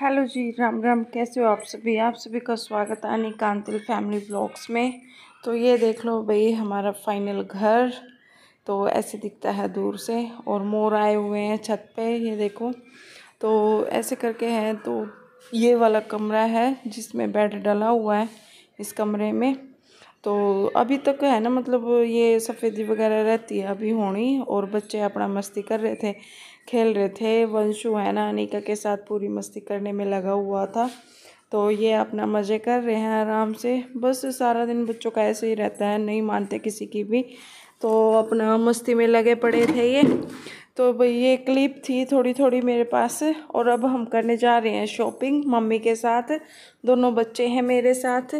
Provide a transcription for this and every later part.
hello जी राम राम कैसे हो आप सभी आप सभी का स्वागत है अनिक कांतिल फैमिली ब्लॉग्स में तो ये देख लो भाई हमारा फाइनल घर तो ऐसे दिखता है दूर से और मोर आए हुए हैं छत पे ये देखो तो ऐसे करके हैं तो ये वाला कमरा है जिसमें बेड डला हुआ है इस कमरे में तो अभी तक है ना मतलब ये सफ़ेदी वगैरह रहती है अभी होनी और बच्चे अपना मस्ती कर रहे थे खेल रहे थे वंशु है ना अनिका के साथ पूरी मस्ती करने में लगा हुआ था तो ये अपना मज़े कर रहे हैं आराम से बस सारा दिन बच्चों का ऐसे ही रहता है नहीं मानते किसी की भी तो अपना मस्ती में लगे पड़े थे ये तो भाई ये क्लिप थी थोड़ी थोड़ी मेरे पास और अब हम करने जा रहे हैं शॉपिंग मम्मी के साथ दोनों बच्चे हैं मेरे साथ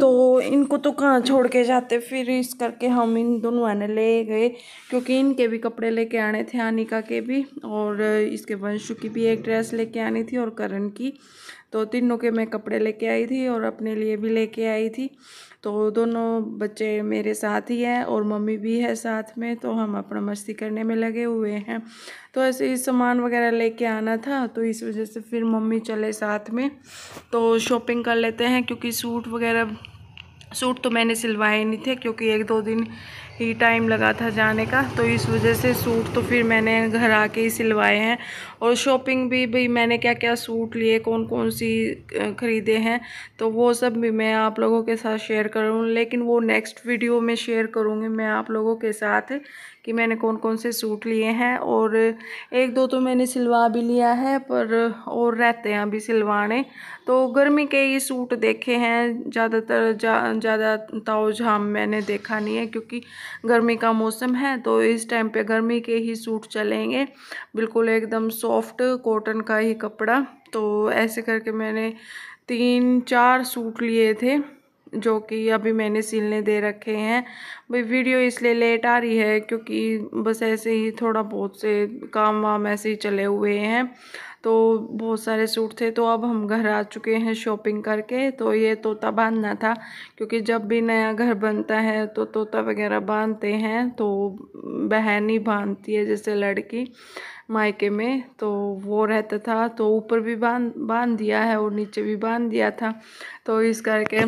तो इनको तो कहाँ छोड़ के जाते फिर इस करके हम इन दोनों आने ले गए क्योंकि इनके भी कपड़े लेके आने थे अनिका के भी और इसके वंशु की भी एक ड्रेस लेके आनी थी और करण की तो तीनों के मैं कपड़े लेके आई थी और अपने लिए भी लेके आई थी तो दोनों बच्चे मेरे साथ ही हैं और मम्मी भी है साथ में तो हम अपना मस्ती करने में लगे हुए हैं तो ऐसे ही सामान वगैरह लेके आना था तो इस वजह से फिर मम्मी चले साथ में तो शॉपिंग कर लेते हैं क्योंकि सूट वगैरह सूट तो मैंने सिलवाए नहीं थे क्योंकि एक दो दिन ही टाइम लगा था जाने का तो इस वजह से सूट तो फिर मैंने घर आके ही सिलवाए हैं और शॉपिंग भी भी मैंने क्या क्या सूट लिए कौन कौन सी ख़रीदे हैं तो वो सब भी मैं आप लोगों के साथ शेयर करूँ लेकिन वो नेक्स्ट वीडियो में शेयर करूँगी मैं आप लोगों के साथ कि मैंने कौन कौन से सूट लिए हैं और एक दो तो मैंने सिलवा भी लिया है पर और रहते हैं अभी सिलवाने तो गर्मी के ही सूट देखे हैं ज़्यादातर ज़्यादा जा, ताव झाम मैंने देखा नहीं है क्योंकि गर्मी का मौसम है तो इस टाइम पे गर्मी के ही सूट चलेंगे बिल्कुल एकदम सॉफ्ट कॉटन का ही कपड़ा तो ऐसे करके मैंने तीन चार सूट लिए थे जो कि अभी मैंने सिलने दे रखे हैं भाई वीडियो इसलिए लेट आ रही है क्योंकि बस ऐसे ही थोड़ा बहुत से काम वाम ऐसे ही चले हुए हैं तो बहुत सारे सूट थे तो अब हम घर आ चुके हैं शॉपिंग करके तो ये तोता बांधना था क्योंकि जब भी नया घर बनता है तो तोता वगैरह बांधते हैं तो बहन ही बांधती है जैसे लड़की मायके में तो वो रहता था तो ऊपर भी बांध बांध दिया है और नीचे भी बांध दिया था तो इस करके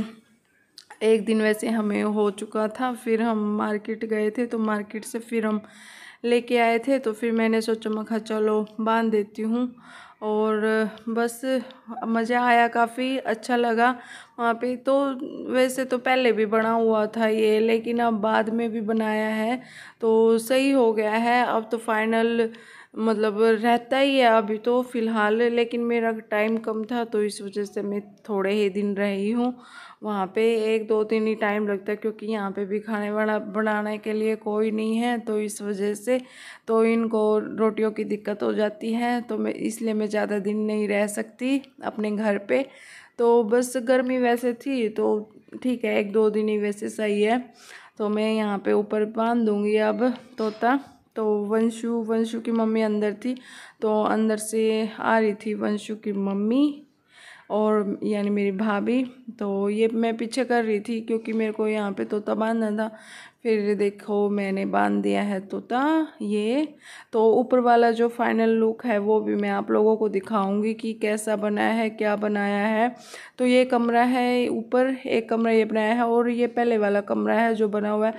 एक दिन वैसे हमें हो चुका था फिर हम मार्केट गए थे तो मार्केट से फिर हम लेके आए थे तो फिर मैंने सोचा मैं खा चलो बांध देती हूँ और बस मज़ा आया काफ़ी अच्छा लगा वहाँ पे तो वैसे तो पहले भी बना हुआ था ये लेकिन अब बाद में भी बनाया है तो सही हो गया है अब तो फाइनल मतलब रहता ही है अभी तो फ़िलहाल लेकिन मेरा टाइम कम था तो इस वजह से मैं थोड़े ही दिन रही हूँ वहाँ पे एक दो तीन ही टाइम लगता है क्योंकि यहाँ पे भी खाने बना बनाने के लिए कोई नहीं है तो इस वजह से तो इनको रोटियों की दिक्कत हो जाती है तो मैं इसलिए मैं ज़्यादा दिन नहीं रह सकती अपने घर पे तो बस गर्मी वैसे थी तो ठीक है एक दो दिन ही वैसे सही है तो मैं यहाँ पे ऊपर बांध दूँगी अब तोता तो वंशु वंशु की मम्मी अंदर थी तो अंदर से आ रही थी वंशु की मम्मी और यानी मेरी भाभी तो ये मैं पीछे कर रही थी क्योंकि मेरे को यहाँ पे तोता बांधना था फिर देखो मैंने बांध दिया है तोता ये तो ऊपर वाला जो फाइनल लुक है वो भी मैं आप लोगों को दिखाऊंगी कि कैसा बनाया है क्या बनाया है तो ये कमरा है ऊपर एक कमरा ये बनाया है और ये पहले वाला कमरा है जो बना हुआ है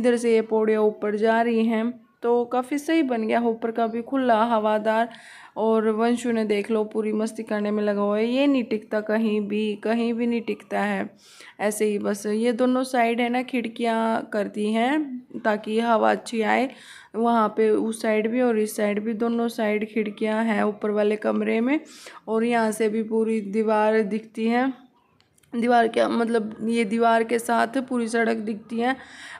इधर से ये पौड़ियाँ ऊपर जा रही हैं तो काफ़ी सही बन गया ऊपर का भी खुला हवादार और वंशु ने देख लो पूरी मस्ती करने में लगा हुआ है ये नहीं टिकता कहीं भी कहीं भी नहीं टिकता है ऐसे ही बस ये दोनों साइड है ना खिड़कियाँ करती हैं ताकि हवा अच्छी आए वहाँ पे उस साइड भी और इस साइड भी दोनों साइड खिड़कियाँ हैं ऊपर वाले कमरे में और यहाँ से भी पूरी दीवार दिखती हैं दीवार के मतलब ये दीवार के साथ पूरी सड़क दिखती है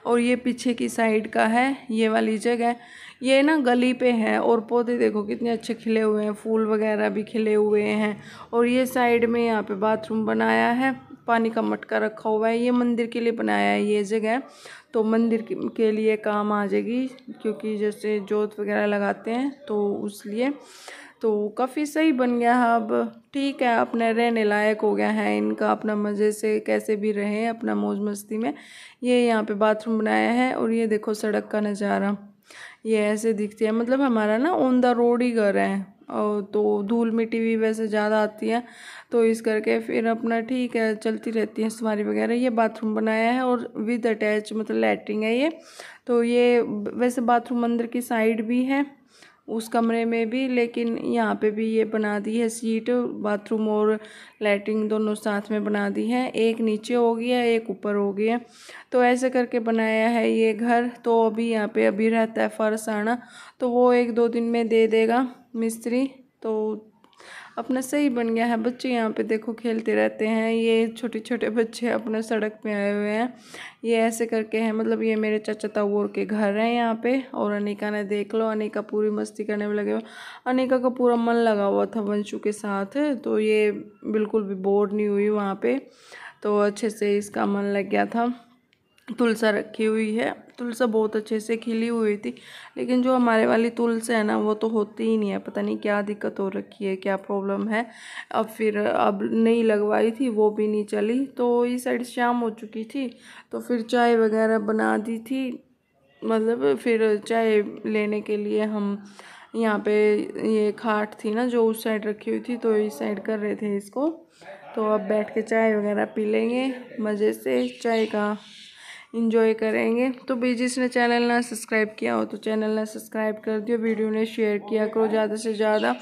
और ये पीछे की साइड का है ये वाली जगह ये ना गली पे है और पौधे देखो कितने अच्छे खिले हुए हैं फूल वगैरह भी खिले हुए हैं और ये साइड में यहाँ पे बाथरूम बनाया है पानी का मटका रखा हुआ है ये मंदिर के लिए बनाया है ये जगह तो मंदिर के लिए काम आ जाएगी क्योंकि जैसे जोत वगैरह लगाते हैं तो उस लिए तो काफ़ी सही बन गया है अब ठीक है अपने रहने लायक हो गया है इनका अपना मज़े से कैसे भी रहें अपना मौज मस्ती में ये यहाँ पे बाथरूम बनाया है और ये देखो सड़क का नज़ारा ये ऐसे दिखती है मतलब हमारा ना ऑन द रोड ही घर है और तो धूल मिट्टी भी वैसे ज़्यादा आती है तो इस करके फिर अपना ठीक है चलती रहती है सवारी वगैरह ये बाथरूम बनाया है और विद अटैच मतलब लेटरिंग है ये तो ये वैसे बाथरूम अंदर की साइड भी है उस कमरे में भी लेकिन यहाँ पे भी ये बना दी है सीट बाथरूम और लैट्रिन दोनों साथ में बना दी है एक नीचे हो गई है एक ऊपर हो गया है तो ऐसे करके बनाया है ये घर तो अभी यहाँ पे अभी रहता है फर्श आना तो वो एक दो दिन में दे देगा मिस्त्री तो अपना सही बन गया है बच्चे यहाँ पे देखो खेलते रहते हैं ये छोटे छोटे बच्चे अपने सड़क पे आए हुए हैं ये ऐसे करके हैं मतलब ये मेरे चाचा ताऊ के घर हैं यहाँ पे और अनिका ने देख लो अनिका पूरी मस्ती करने में लगे हुए अनिका का पूरा मन लगा हुआ था वंशु के साथ तो ये बिल्कुल भी बोर नहीं हुई वहाँ पर तो अच्छे से इसका मन लग गया था तुलसा रखी हुई है तुलसा बहुत अच्छे से खिली हुई थी लेकिन जो हमारे वाली तुलसा है ना वो तो होती ही नहीं है पता नहीं क्या दिक्कत हो रखी है क्या प्रॉब्लम है अब फिर अब नहीं लगवाई थी वो भी नहीं चली तो ये साइड शाम हो चुकी थी तो फिर चाय वगैरह बना दी थी मतलब फिर चाय लेने के लिए हम यहाँ पे ये खाट थी ना जो उस साइड रखी हुई थी तो इस साइड कर रहे थे इसको तो अब बैठ के चाय वगैरह पी लेंगे मज़े से चाय का इंजॉय करेंगे तो भी जिसने चैनल ना सब्सक्राइब किया हो तो चैनल ना सब्सक्राइब कर दियो वीडियो ने शेयर किया करो ज़्यादा से ज़्यादा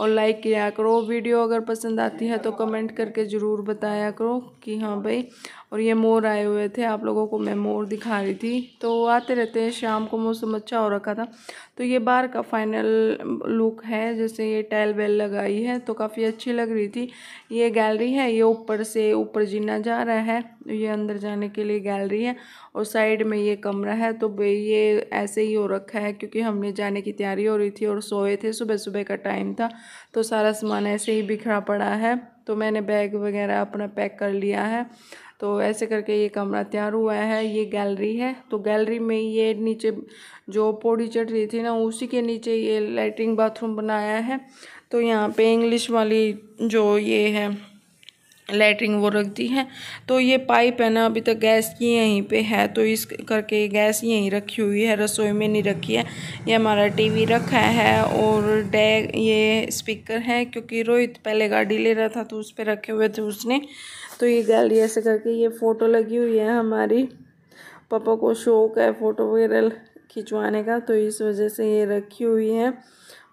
और लाइक किया करो वीडियो अगर पसंद आती है तो कमेंट करके ज़रूर बताया करो कि हाँ भाई और ये मोर आए हुए थे आप लोगों को मैं मोर दिखा रही थी तो आते रहते हैं शाम को मौसम अच्छा हो रखा था तो ये बाहर का फाइनल लुक है जैसे ये टाइल वेल लगाई है तो काफ़ी अच्छी लग रही थी ये गैलरी है ये ऊपर से ऊपर जीना जा रहा है ये अंदर जाने के लिए गैलरी है और साइड में ये कमरा है तो ये ऐसे ही हो रखा है क्योंकि हमने जाने की तैयारी हो रही थी और सोए थे सुबह सुबह का टाइम था तो सारा सामान ऐसे ही बिखरा पड़ा है तो मैंने बैग वगैरह अपना पैक कर लिया है तो ऐसे करके ये कमरा तैयार हुआ है ये गैलरी है तो गैलरी में ये नीचे जो पौड़ी चढ़ रही थी ना उसी के नीचे ये लेटरिन बाथरूम बनाया है तो यहाँ पे इंग्लिश वाली जो ये है लेटरिंग वो रख दी है तो ये पाइप है ना अभी तक गैस की यहीं पे है तो इस करके गैस यहीं रखी हुई है रसोई में नहीं रखी है ये हमारा टीवी रखा है और डैग ये स्पीकर है क्योंकि रोहित पहले गाड़ी ले रहा था तो उस पर रखे हुए थे उसने तो ये गैलरी ऐसे करके ये फ़ोटो लगी हुई है हमारी पापा को शौक है फ़ोटो वगैरह खिंचवाने का तो इस वजह से ये रखी हुई है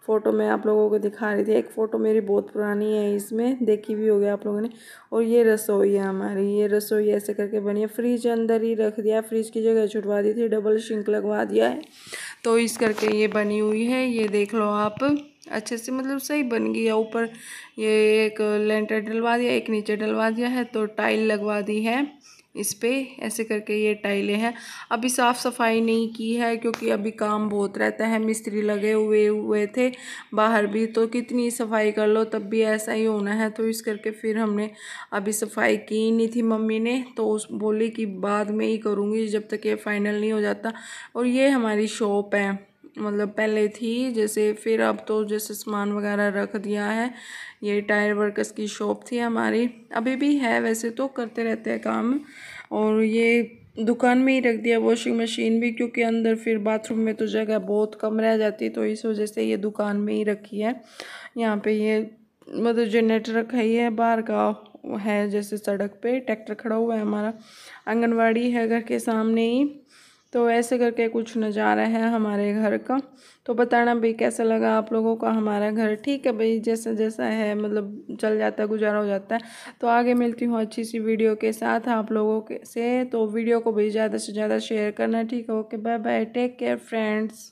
फ़ोटो मैं आप लोगों को दिखा रही थी एक फ़ोटो मेरी बहुत पुरानी है इसमें देखी भी होगी आप लोगों ने और ये रसोई है हमारी ये रसोई ऐसे करके बनी है फ्रिज अंदर ही रख दिया फ्रिज की जगह छुटवा दी थी डबल शिंक लगवा दिया है तो इस करके ये बनी हुई है ये देख लो आप अच्छे से मतलब सही बन गई है ऊपर ये एक लेंटर डलवा दिया एक नीचे डलवा दिया है तो टाइल लगवा दी है इस पर ऐसे करके ये टाइलें हैं अभी साफ़ सफाई नहीं की है क्योंकि अभी काम बहुत रहता है मिस्त्री लगे हुए हुए थे बाहर भी तो कितनी सफाई कर लो तब भी ऐसा ही होना है तो इस करके फिर हमने अभी सफाई की नहीं थी मम्मी ने तो उस बोली कि बाद में ही करूँगी जब तक ये फ़ाइनल नहीं हो जाता और ये हमारी शॉप है मतलब पहले थी जैसे फिर अब तो जैसे सामान वगैरह रख दिया है ये टायर वर्कर्स की शॉप थी हमारी अभी भी है वैसे तो करते रहते हैं काम और ये दुकान में ही रख दिया वॉशिंग मशीन भी क्योंकि अंदर फिर बाथरूम में तो जगह बहुत कम रह जाती तो इस वजह से ये दुकान में ही रखी है यहाँ पे ये मतलब जनरेटर रखा ही है बाहर का है जैसे सड़क पे ट्रैक्टर खड़ा हुआ है हमारा आंगनवाड़ी है घर के सामने ही तो ऐसे करके कुछ नज़ारा है हमारे घर का तो बताना भाई कैसा लगा आप लोगों का हमारा घर ठीक है भाई जैसा जैसा है मतलब चल जाता है गुजारा हो जाता है तो आगे मिलती हूँ अच्छी सी वीडियो के साथ आप लोगों के से तो वीडियो को भाई ज़्यादा से ज़्यादा शेयर करना ठीक है okay bye bye take care friends